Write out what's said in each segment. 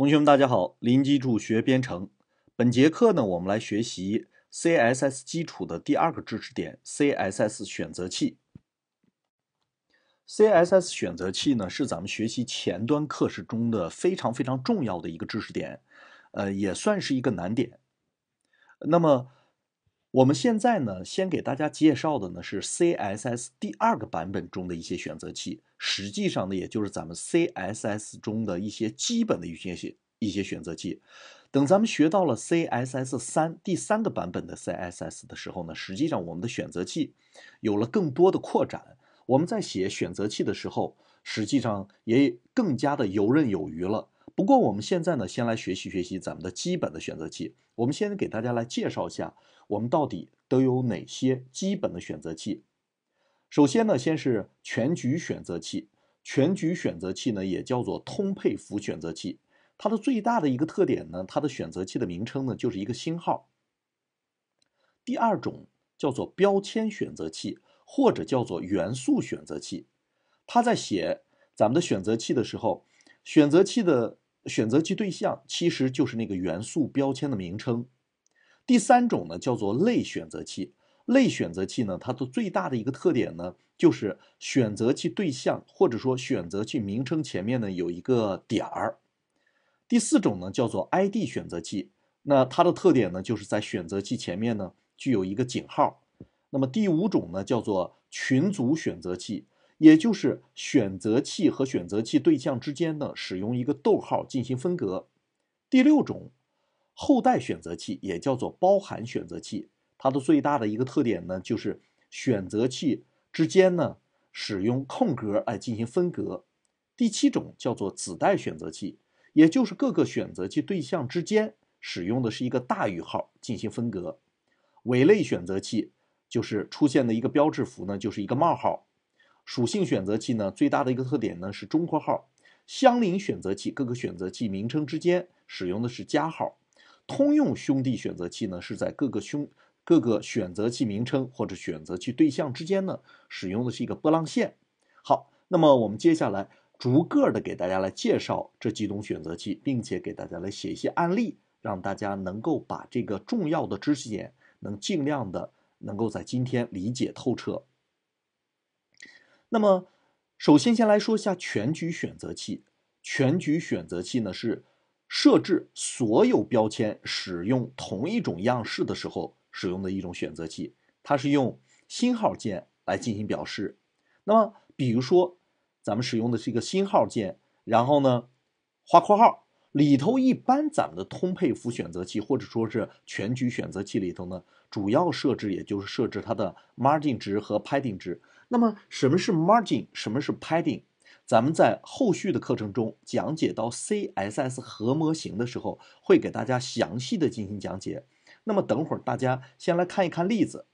同学们，大家好！零基础学编程，本节课呢，我们来学习 CSS 基础的第二个知识点 ——CSS 选择器。CSS 选择器呢，是咱们学习前端课时中的非常非常重要的一个知识点，呃，也算是一个难点。那么，我们现在呢，先给大家介绍的呢是 CSS 第二个版本中的一些选择器，实际上呢，也就是咱们 CSS 中的一些基本的一些一些选择器。等咱们学到了 CSS 三第三个版本的 CSS 的时候呢，实际上我们的选择器有了更多的扩展，我们在写选择器的时候，实际上也更加的游刃有余了。不过我们现在呢，先来学习学习咱们的基本的选择器。我们先给大家来介绍一下，我们到底都有哪些基本的选择器。首先呢，先是全局选择器，全局选择器呢也叫做通配符选择器，它的最大的一个特点呢，它的选择器的名称呢就是一个星号。第二种叫做标签选择器，或者叫做元素选择器。它在写咱们的选择器的时候，选择器的选择器对象其实就是那个元素标签的名称。第三种呢，叫做类选择器。类选择器呢，它的最大的一个特点呢，就是选择器对象或者说选择器名称前面呢有一个点儿。第四种呢，叫做 ID 选择器。那它的特点呢，就是在选择器前面呢具有一个井号。那么第五种呢，叫做群组选择器。也就是选择器和选择器对象之间呢，使用一个逗号进行分隔。第六种，后代选择器也叫做包含选择器，它的最大的一个特点呢，就是选择器之间呢使用空格来进行分隔。第七种叫做子代选择器，也就是各个选择器对象之间使用的是一个大于号进行分隔。伪类选择器就是出现的一个标志符呢，就是一个冒号。属性选择器呢，最大的一个特点呢是中括号，相邻选择器各个选择器名称之间使用的是加号，通用兄弟选择器呢是在各个兄各个选择器名称或者选择器对象之间呢使用的是一个波浪线。好，那么我们接下来逐个的给大家来介绍这几种选择器，并且给大家来写一些案例，让大家能够把这个重要的知识点能尽量的能够在今天理解透彻。那么，首先先来说一下全局选择器。全局选择器呢是设置所有标签使用同一种样式的时候使用的一种选择器，它是用星号键来进行表示。那么，比如说咱们使用的是一个星号键，然后呢，画括号里头一般咱们的通配符选择器或者说是全局选择器里头呢，主要设置也就是设置它的 margin 值和 padding 值。那么什么是 margin，什么是 padding？咱们在后续的课程中讲解到 CSS 核模型的时候，会给大家详细的进行讲解。那么等会儿大家先来看一看例子，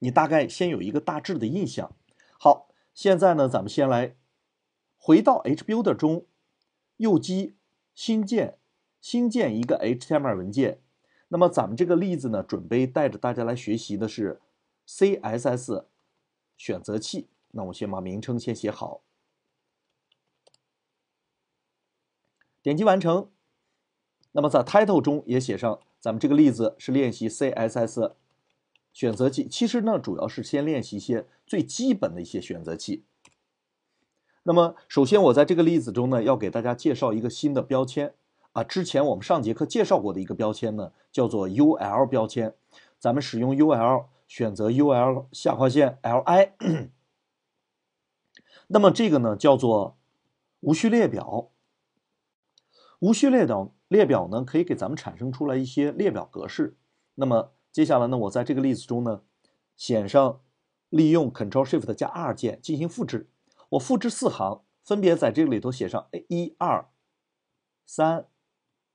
你大概先有一个大致的印象。好，现在呢，咱们先来回到 HBuilder 中，右击新建，新建一个 HTML 文件。那么咱们这个例子呢，准备带着大家来学习的是 CSS。选择器，那我先把名称先写好，点击完成。那么在 title 中也写上，咱们这个例子是练习 CSS 选择器。其实呢，主要是先练习一些最基本的一些选择器。那么首先，我在这个例子中呢，要给大家介绍一个新的标签啊，之前我们上节课介绍过的一个标签呢，叫做 ul 标签，咱们使用 ul。选择 U L 下划线 L I，那么这个呢叫做无序列表。无序列表列表呢可以给咱们产生出来一些列表格式。那么接下来呢，我在这个例子中呢，写上利用 c t r l Shift 加 R 键进行复制。我复制四行，分别在这里头写上 A 一、二、三、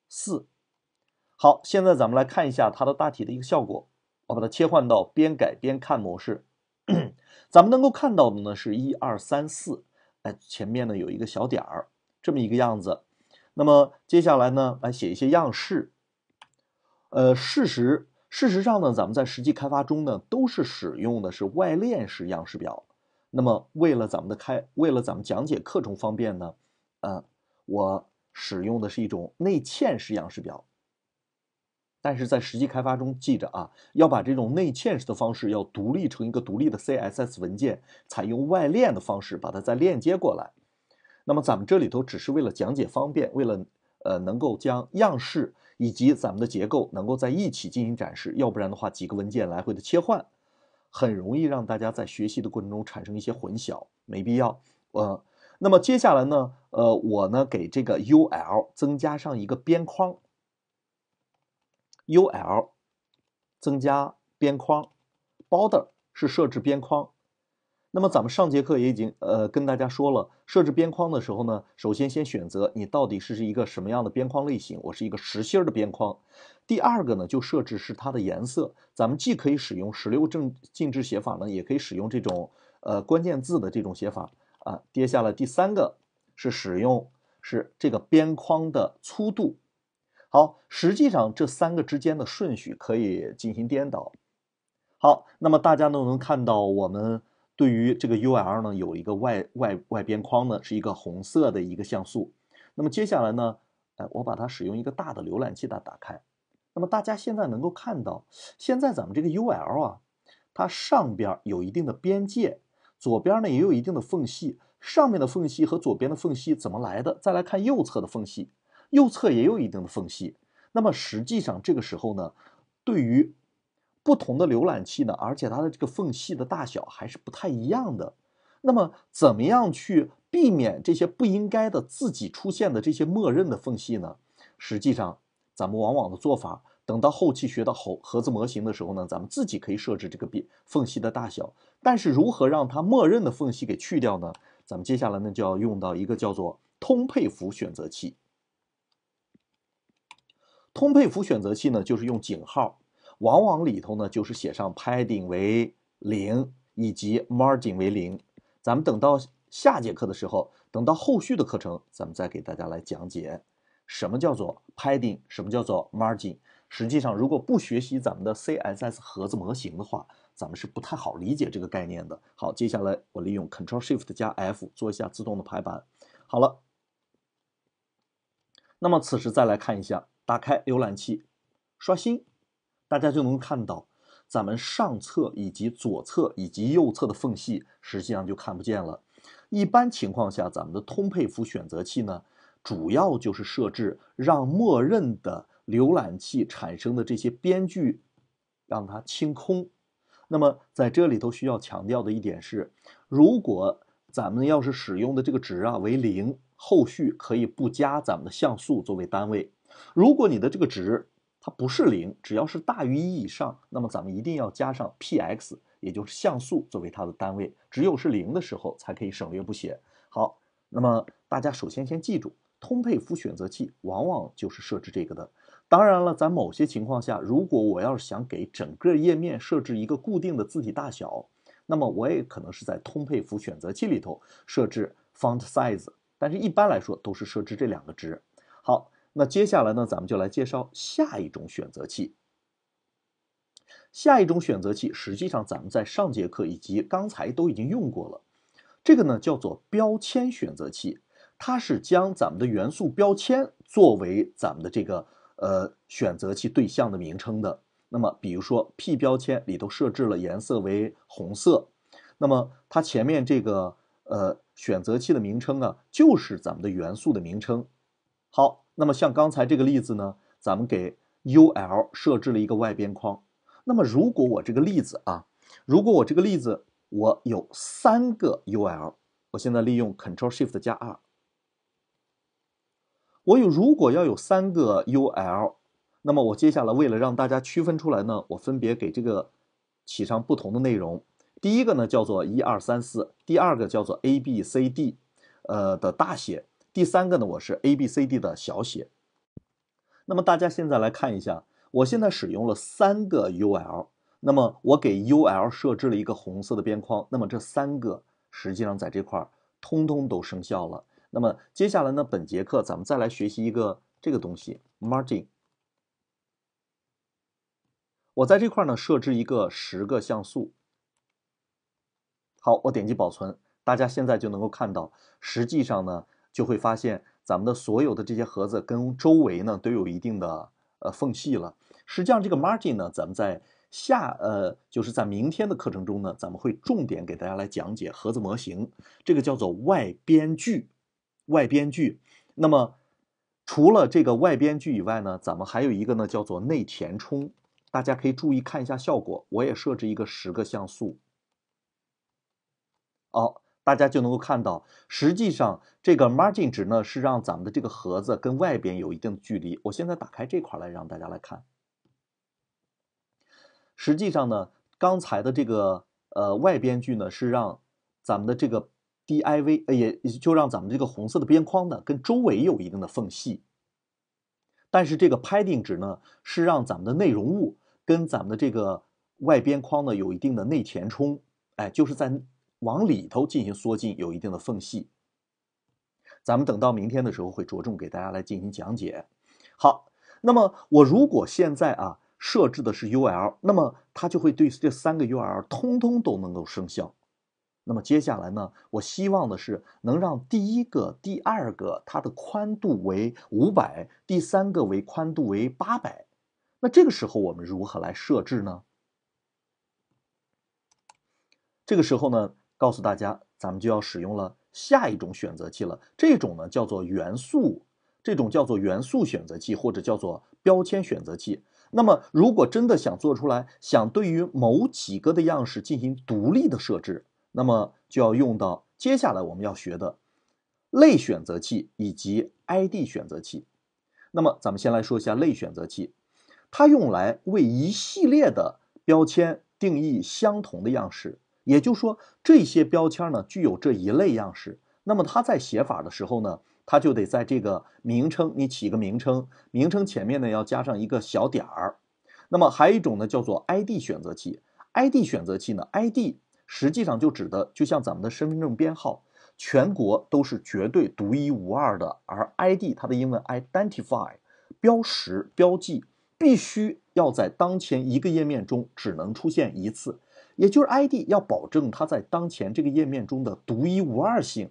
四。好，现在咱们来看一下它的大体的一个效果。我把它切换到边改边看模式，咱们能够看到的呢是一二三四，哎，前面呢有一个小点儿，这么一个样子。那么接下来呢，来写一些样式。呃，事实事实上呢，咱们在实际开发中呢，都是使用的是外链式样式表。那么为了咱们的开，为了咱们讲解课程方便呢，呃，我使用的是一种内嵌式样式表。但是在实际开发中，记着啊，要把这种内嵌式的方式，要独立成一个独立的 CSS 文件，采用外链的方式把它再链接过来。那么咱们这里头只是为了讲解方便，为了呃能够将样式以及咱们的结构能够在一起进行展示，要不然的话几个文件来回的切换，很容易让大家在学习的过程中产生一些混淆，没必要。呃，那么接下来呢，呃，我呢给这个 UL 增加上一个边框。U L 增加边框，border 是设置边框。那么咱们上节课也已经呃跟大家说了，设置边框的时候呢，首先先选择你到底是一个什么样的边框类型，我是一个实心儿的边框。第二个呢，就设置是它的颜色。咱们既可以使用十六正进制写法呢，也可以使用这种呃关键字的这种写法啊。接下来第三个是使用是这个边框的粗度。好，实际上这三个之间的顺序可以进行颠倒。好，那么大家呢能看到我们对于这个 U L 呢有一个外外外边框呢是一个红色的一个像素。那么接下来呢，哎，我把它使用一个大的浏览器来打开。那么大家现在能够看到，现在咱们这个 U L 啊，它上边有一定的边界，左边呢也有一定的缝隙。上面的缝隙和左边的缝隙怎么来的？再来看右侧的缝隙。右侧也有一定的缝隙，那么实际上这个时候呢，对于不同的浏览器呢，而且它的这个缝隙的大小还是不太一样的。那么怎么样去避免这些不应该的自己出现的这些默认的缝隙呢？实际上，咱们往往的做法，等到后期学到盒盒子模型的时候呢，咱们自己可以设置这个边缝隙的大小。但是如何让它默认的缝隙给去掉呢？咱们接下来呢就要用到一个叫做通配符选择器。通配符选择器呢，就是用井号，往往里头呢就是写上 padding 为零以及 margin 为零。咱们等到下节课的时候，等到后续的课程，咱们再给大家来讲解什么叫做 padding，什么叫做 margin。实际上，如果不学习咱们的 CSS 盒子模型的话，咱们是不太好理解这个概念的。好，接下来我利用 Ctrl+Shift+ 加 F 做一下自动的排版。好了，那么此时再来看一下。打开浏览器，刷新，大家就能看到，咱们上侧以及左侧以及右侧的缝隙实际上就看不见了。一般情况下，咱们的通配符选择器呢，主要就是设置让默认的浏览器产生的这些边距，让它清空。那么在这里头需要强调的一点是，如果咱们要是使用的这个值啊为零，后续可以不加咱们的像素作为单位。如果你的这个值它不是零，只要是大于一以上，那么咱们一定要加上 px，也就是像素作为它的单位。只有是零的时候才可以省略不写。好，那么大家首先先记住，通配符选择器往往就是设置这个的。当然了，在某些情况下，如果我要是想给整个页面设置一个固定的字体大小，那么我也可能是在通配符选择器里头设置 font size，但是一般来说都是设置这两个值。好。那接下来呢，咱们就来介绍下一种选择器。下一种选择器，实际上咱们在上节课以及刚才都已经用过了。这个呢叫做标签选择器，它是将咱们的元素标签作为咱们的这个呃选择器对象的名称的。那么，比如说 p 标签里头设置了颜色为红色，那么它前面这个呃选择器的名称呢，就是咱们的元素的名称。好。那么像刚才这个例子呢，咱们给 ul 设置了一个外边框。那么如果我这个例子啊，如果我这个例子我有三个 ul，我现在利用 c t r l shift 加 r，我有如果要有三个 ul，那么我接下来为了让大家区分出来呢，我分别给这个起上不同的内容。第一个呢叫做一二三四，第二个叫做 a b c d，呃的大写。第三个呢，我是 a b c d 的小写。那么大家现在来看一下，我现在使用了三个 ul，那么我给 ul 设置了一个红色的边框，那么这三个实际上在这块儿通通都生效了。那么接下来呢，本节课咱们再来学习一个这个东西 margin。我在这块儿呢设置一个十个像素。好，我点击保存，大家现在就能够看到，实际上呢。就会发现咱们的所有的这些盒子跟周围呢都有一定的呃缝隙了。实际上这个 margin 呢，咱们在下呃就是在明天的课程中呢，咱们会重点给大家来讲解盒子模型，这个叫做外边距，外边距。那么除了这个外边距以外呢，咱们还有一个呢叫做内填充。大家可以注意看一下效果，我也设置一个十个像素。好。大家就能够看到，实际上这个 margin 值呢是让咱们的这个盒子跟外边有一定的距离。我现在打开这块来让大家来看。实际上呢，刚才的这个呃外边距呢是让咱们的这个 div，也就让咱们这个红色的边框呢跟周围有一定的缝隙。但是这个 padding 值呢是让咱们的内容物跟咱们的这个外边框呢有一定的内填充，哎，就是在。往里头进行缩进，有一定的缝隙。咱们等到明天的时候会着重给大家来进行讲解。好，那么我如果现在啊设置的是 UL，那么它就会对这三个 UL 通通都能够生效。那么接下来呢，我希望的是能让第一个、第二个它的宽度为五百，第三个为宽度为八百。那这个时候我们如何来设置呢？这个时候呢？告诉大家，咱们就要使用了下一种选择器了。这种呢叫做元素，这种叫做元素选择器，或者叫做标签选择器。那么，如果真的想做出来，想对于某几个的样式进行独立的设置，那么就要用到接下来我们要学的类选择器以及 ID 选择器。那么，咱们先来说一下类选择器，它用来为一系列的标签定义相同的样式。也就是说，这些标签呢具有这一类样式。那么它在写法的时候呢，它就得在这个名称，你起个名称，名称前面呢要加上一个小点儿。那么还有一种呢，叫做 ID 选择器。ID 选择器呢，ID 实际上就指的就像咱们的身份证编号，全国都是绝对独一无二的。而 ID 它的英文 identify 标识标记，必须要在当前一个页面中只能出现一次。也就是 ID 要保证它在当前这个页面中的独一无二性，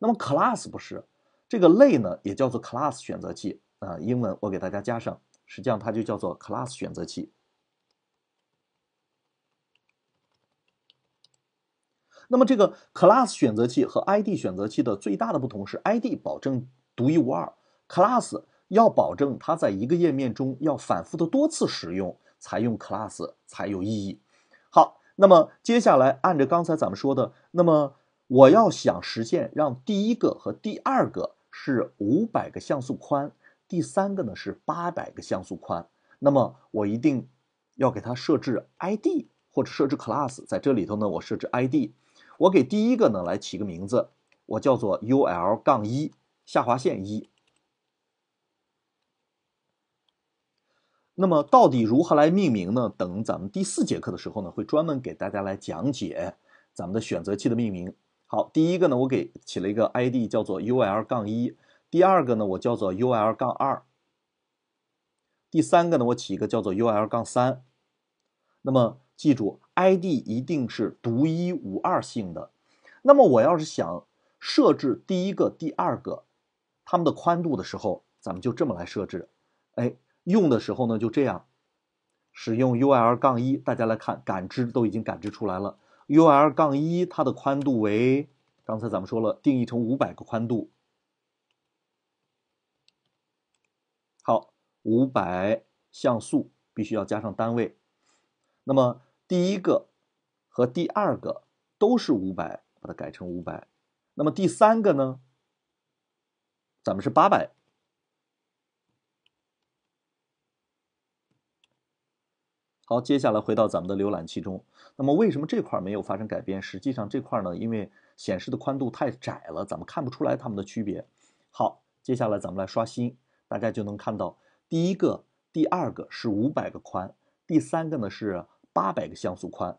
那么 class 不是这个类呢，也叫做 class 选择器啊。英文我给大家加上，实际上它就叫做 class 选择器。那么这个 class 选择器和 ID 选择器的最大的不同是，ID 保证独一无二，class 要保证它在一个页面中要反复的多次使用，才用 class 才有意义。那么接下来，按照刚才咱们说的，那么我要想实现让第一个和第二个是五百个像素宽，第三个呢是八百个像素宽，那么我一定要给它设置 ID 或者设置 class，在这里头呢，我设置 ID，我给第一个呢来起个名字，我叫做 ul- 杠一下划线一。那么到底如何来命名呢？等咱们第四节课的时候呢，会专门给大家来讲解咱们的选择器的命名。好，第一个呢，我给起了一个 ID 叫做 ul- 杠一；第二个呢，我叫做 ul- 杠二；第三个呢，我起一个叫做 ul- 杠三。那么记住，ID 一定是独一无二性的。那么我要是想设置第一个、第二个它们的宽度的时候，咱们就这么来设置。哎。用的时候呢，就这样使用 ul 杠一，大家来看，感知都已经感知出来了。ul 杠一它的宽度为，刚才咱们说了，定义成五百个宽度，好，五百像素必须要加上单位。那么第一个和第二个都是五百，把它改成五百。那么第三个呢，咱们是八百。好，接下来回到咱们的浏览器中。那么为什么这块没有发生改变？实际上这块呢，因为显示的宽度太窄了，咱们看不出来它们的区别。好，接下来咱们来刷新，大家就能看到第一个、第二个是五百个宽，第三个呢是八百个像素宽。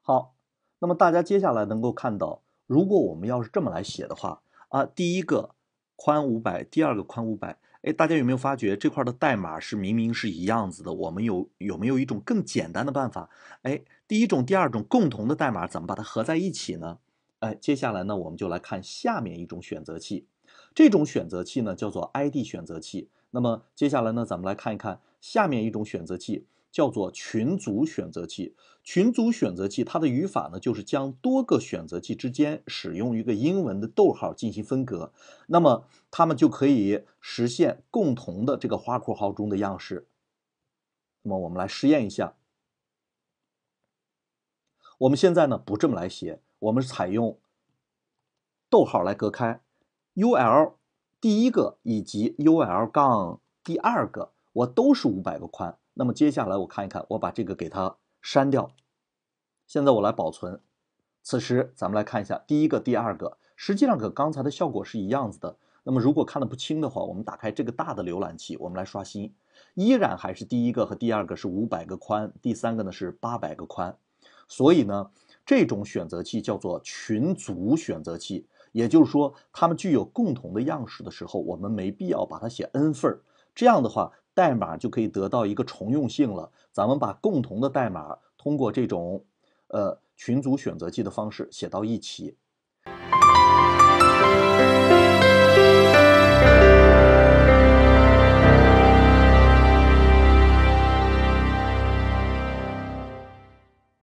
好，那么大家接下来能够看到，如果我们要是这么来写的话啊，第一个宽五百，第二个宽五百。哎，大家有没有发觉这块的代码是明明是一样子的？我们有有没有一种更简单的办法？哎，第一种、第二种共同的代码怎么把它合在一起呢？哎，接下来呢，我们就来看下面一种选择器，这种选择器呢叫做 ID 选择器。那么接下来呢，咱们来看一看下面一种选择器。叫做群组选择器。群组选择器它的语法呢，就是将多个选择器之间使用一个英文的逗号进行分隔，那么它们就可以实现共同的这个花括号中的样式。那么我们来试验一下。我们现在呢不这么来写，我们采用逗号来隔开。ul 第一个以及 ul- 杠第二个我都是五百个宽。那么接下来我看一看，我把这个给它删掉。现在我来保存。此时咱们来看一下，第一个、第二个，实际上和刚才的效果是一样子的。那么如果看的不清的话，我们打开这个大的浏览器，我们来刷新，依然还是第一个和第二个是五百个宽，第三个呢是八百个宽。所以呢，这种选择器叫做群组选择器，也就是说，它们具有共同的样式的时候，我们没必要把它写 n 份儿。这样的话。代码就可以得到一个重用性了。咱们把共同的代码通过这种，呃，群组选择器的方式写到一起。